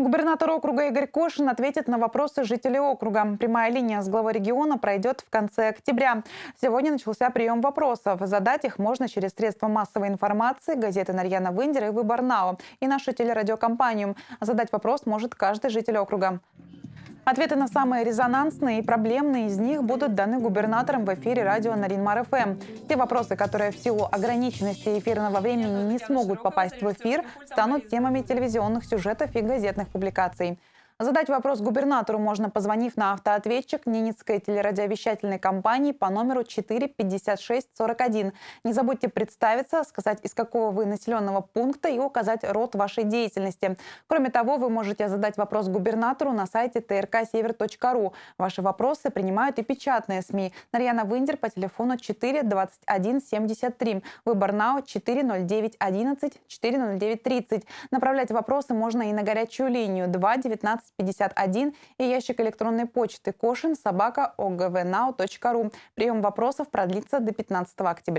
Губернатор округа Игорь Кошин ответит на вопросы жителей округа. Прямая линия с главой региона пройдет в конце октября. Сегодня начался прием вопросов. Задать их можно через средства массовой информации, газеты «Нарьяна Виндер» и «Выборнау» и нашу телерадиокомпанию. Задать вопрос может каждый житель округа. Ответы на самые резонансные и проблемные из них будут даны губернаторам в эфире радио Наринмар ФМ. Те вопросы, которые в силу ограниченности эфирного времени не смогут попасть в эфир, станут темами телевизионных сюжетов и газетных публикаций. Задать вопрос губернатору можно, позвонив на автоответчик Ненецкой телерадиовещательной компании по номеру 45641. Не забудьте представиться, сказать, из какого вы населенного пункта и указать род вашей деятельности. Кроме того, вы можете задать вопрос губернатору на сайте trksевер.ру. Ваши вопросы принимают и печатные СМИ. Нарьяна Виндер по телефону 42173. 21 73. Выбор НАО 409 11 Направлять вопросы можно и на горячую линию 219. 2051 и ящик электронной почты кошин собака огвнау.ру. Прием вопросов продлится до 15 октября.